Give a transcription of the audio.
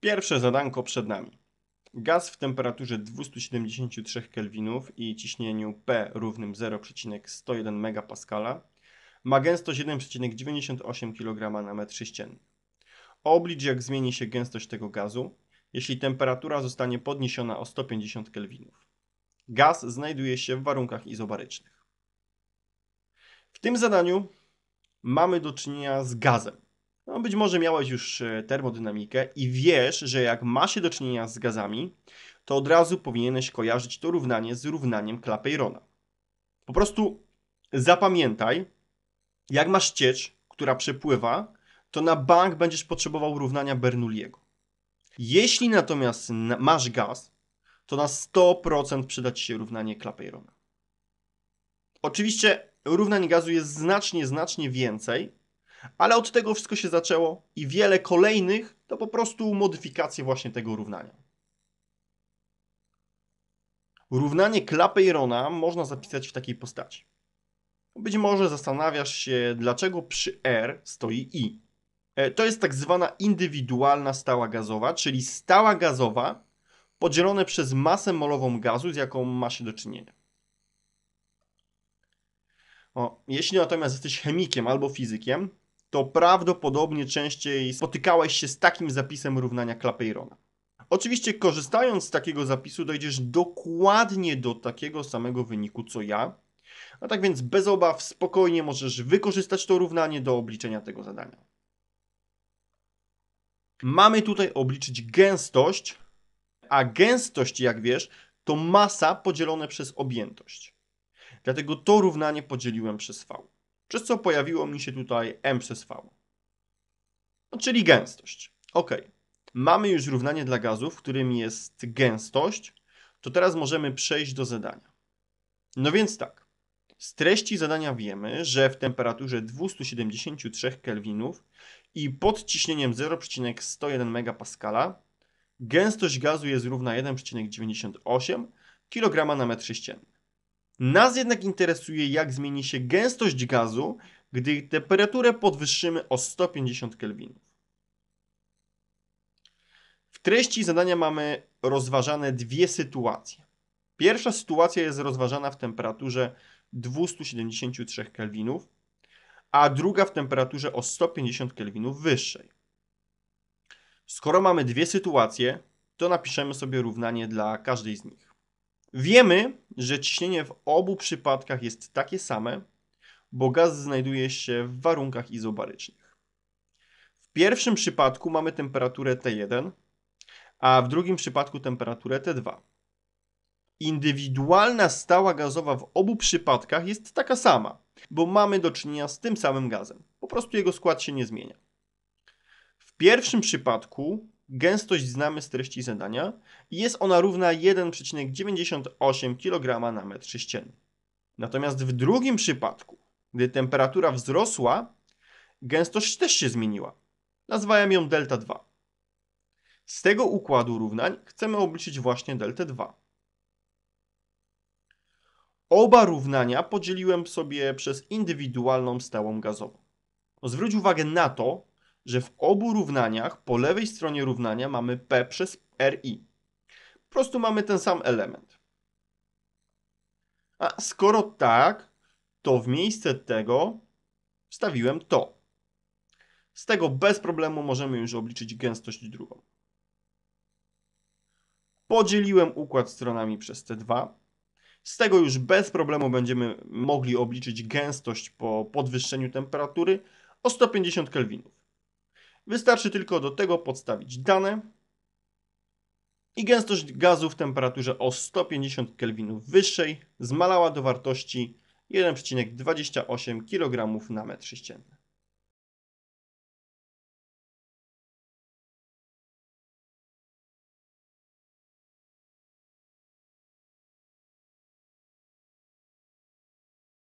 Pierwsze zadanko przed nami. Gaz w temperaturze 273 Kelwinów i ciśnieniu P równym 0,101 MPa ma gęstość 1,98 kg na metr sześcienny. Oblicz jak zmieni się gęstość tego gazu, jeśli temperatura zostanie podniesiona o 150 Kelwinów. Gaz znajduje się w warunkach izobarycznych. W tym zadaniu mamy do czynienia z gazem. No, być może miałeś już e, termodynamikę i wiesz, że jak masz się do czynienia z gazami, to od razu powinieneś kojarzyć to równanie z równaniem Clapeyrona. Po prostu zapamiętaj, jak masz ciecz, która przepływa, to na bank będziesz potrzebował równania Bernoulliego. Jeśli natomiast masz gaz, to na 100% przyda Ci się równanie Clapeyrona. Oczywiście równań gazu jest znacznie, znacznie więcej, ale od tego wszystko się zaczęło i wiele kolejnych to po prostu modyfikacje właśnie tego równania. Równanie Clapeyron'a można zapisać w takiej postaci. Być może zastanawiasz się, dlaczego przy R stoi I. E, to jest tak zwana indywidualna stała gazowa, czyli stała gazowa podzielone przez masę molową gazu, z jaką ma się do czynienia. O, jeśli natomiast jesteś chemikiem albo fizykiem, to prawdopodobnie częściej spotykałeś się z takim zapisem równania Clapeyrona. Oczywiście korzystając z takiego zapisu dojdziesz dokładnie do takiego samego wyniku co ja. A tak więc bez obaw spokojnie możesz wykorzystać to równanie do obliczenia tego zadania. Mamy tutaj obliczyć gęstość, a gęstość jak wiesz to masa podzielone przez objętość. Dlatego to równanie podzieliłem przez V przez co pojawiło mi się tutaj m przez v. No, czyli gęstość. Ok. Mamy już równanie dla w którym jest gęstość. To teraz możemy przejść do zadania. No więc tak. Z treści zadania wiemy, że w temperaturze 273 kelwinów i pod ciśnieniem 0,101 MPa gęstość gazu jest równa 1,98 kg na metr sześcienny. Nas jednak interesuje, jak zmieni się gęstość gazu, gdy temperaturę podwyższymy o 150 kelwinów. W treści zadania mamy rozważane dwie sytuacje. Pierwsza sytuacja jest rozważana w temperaturze 273 kelwinów, a druga w temperaturze o 150 kelwinów wyższej. Skoro mamy dwie sytuacje, to napiszemy sobie równanie dla każdej z nich. Wiemy, że ciśnienie w obu przypadkach jest takie same, bo gaz znajduje się w warunkach izobarycznych. W pierwszym przypadku mamy temperaturę T1, a w drugim przypadku temperaturę T2. Indywidualna stała gazowa w obu przypadkach jest taka sama, bo mamy do czynienia z tym samym gazem. Po prostu jego skład się nie zmienia. W pierwszym przypadku Gęstość znamy z treści zadania i jest ona równa 1,98 kg na metr sześcienny. Natomiast w drugim przypadku, gdy temperatura wzrosła, gęstość też się zmieniła. Nazwałem ją delta 2. Z tego układu równań chcemy obliczyć właśnie delta 2. Oba równania podzieliłem sobie przez indywidualną stałą gazową. Zwróć uwagę na to, że w obu równaniach po lewej stronie równania mamy P przez RI. Po prostu mamy ten sam element. A skoro tak, to w miejsce tego wstawiłem to. Z tego bez problemu możemy już obliczyć gęstość drugą. Podzieliłem układ stronami przez te dwa. Z tego już bez problemu będziemy mogli obliczyć gęstość po podwyższeniu temperatury o 150 kelwinów. Wystarczy tylko do tego podstawić dane i gęstość gazu w temperaturze o 150 Kelwinów wyższej zmalała do wartości 1,28 kg na metr sześcienny.